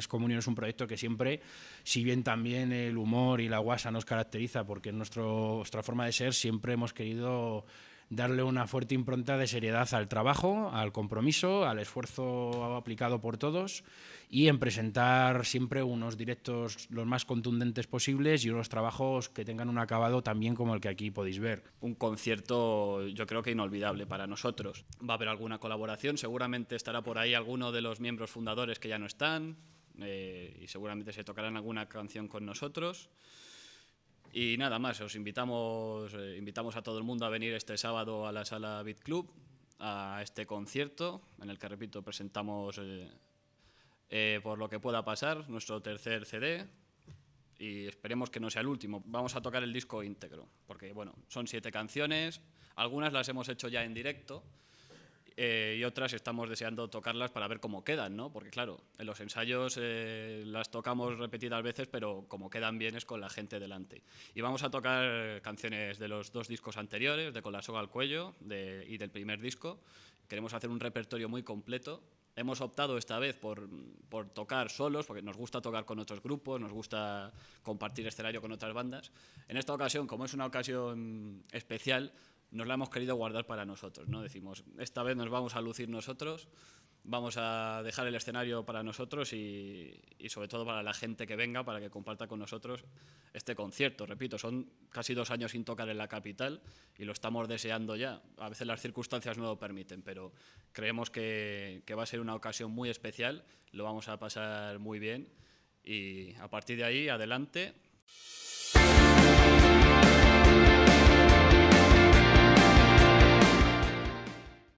es Comunión es un proyecto que siempre, si bien también el humor y la guasa nos caracteriza, porque es nuestro, nuestra forma de ser, siempre hemos querido darle una fuerte impronta de seriedad al trabajo, al compromiso, al esfuerzo aplicado por todos y en presentar siempre unos directos los más contundentes posibles y unos trabajos que tengan un acabado también como el que aquí podéis ver. Un concierto yo creo que inolvidable para nosotros. Va a haber alguna colaboración, seguramente estará por ahí alguno de los miembros fundadores que ya no están. Eh, y seguramente se tocarán alguna canción con nosotros. Y nada más, os eh, invitamos, a todo el mundo a venir este sábado a la sala Beat Club, a este concierto, en el que, repito, presentamos eh, por lo que pueda pasar nuestro tercer CD y esperemos que no sea el último. Vamos a tocar el disco íntegro, porque bueno, son siete canciones, algunas las hemos hecho ya en directo, eh, y otras estamos deseando tocarlas para ver cómo quedan, ¿no? Porque claro, en los ensayos eh, las tocamos repetidas veces, pero como quedan bien es con la gente delante. Y vamos a tocar canciones de los dos discos anteriores, de Con la soga al cuello y del primer disco. Queremos hacer un repertorio muy completo hemos optado esta vez por, por, tocar solos, porque nos gusta tocar con otros grupos, nos gusta compartir escenario con otras bandas. En esta ocasión, como es una ocasión especial, nos la hemos querido guardar para nosotros, ¿no? Decimos, esta vez nos vamos a lucir nosotros, vamos a dejar el escenario para nosotros y, sobre todo para la gente que venga, para que comparta con nosotros este concierto. Repito, son casi dos años sin tocar en la capital y lo estamos deseando ya. A veces las circunstancias no lo permiten, pero creemos que va a ser una ocasión muy especial, lo vamos a pasar muy bien y a partir de ahí, adelante